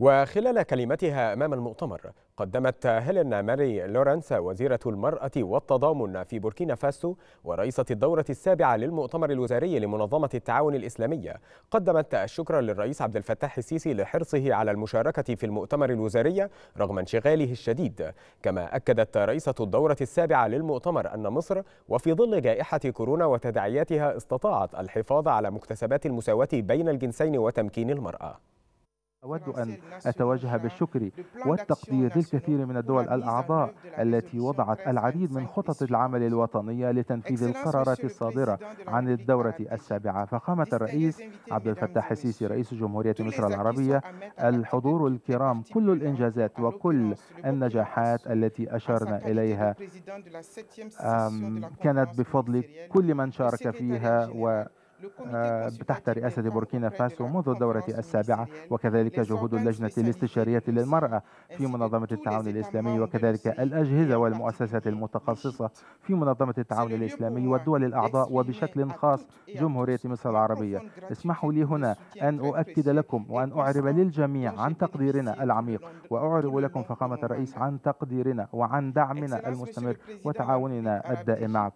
وخلال كلمتها أمام المؤتمر قدمت هيلين ماري لورنس وزيرة المرأة والتضامن في بوركينا فاسو ورئيسة الدورة السابعة للمؤتمر الوزاري لمنظمة التعاون الإسلامية قدمت الشكر للرئيس عبد الفتاح السيسي لحرصه على المشاركة في المؤتمر الوزاري رغم انشغاله الشديد كما أكدت رئيسة الدورة السابعة للمؤتمر أن مصر وفي ظل جائحة كورونا وتداعياتها استطاعت الحفاظ على مكتسبات المساواة بين الجنسين وتمكين المرأة أود أن أتوجه بالشكر والتقدير للكثير من الدول الأعضاء التي وضعت العديد من خطط العمل الوطنية لتنفيذ القرارات الصادرة عن الدورة السابعة فقامت الرئيس عبد الفتاح السيسي رئيس جمهورية مصر العربية الحضور الكرام كل الإنجازات وكل النجاحات التي أشرنا إليها كانت بفضل كل من شارك فيها و آه، تحت رئاسة بوركينا فاسو منذ الدورة السابعة وكذلك جهود اللجنة الاستشارية للمرأة في منظمة التعاون الإسلامي وكذلك الأجهزة والمؤسسات المتخصصة في منظمة التعاون الإسلامي والدول الأعضاء وبشكل خاص جمهورية مصر العربية اسمحوا لي هنا أن أؤكد لكم وأن أعرب للجميع عن تقديرنا العميق وأعرب لكم فخامة الرئيس عن تقديرنا وعن دعمنا المستمر وتعاوننا الدائم معكم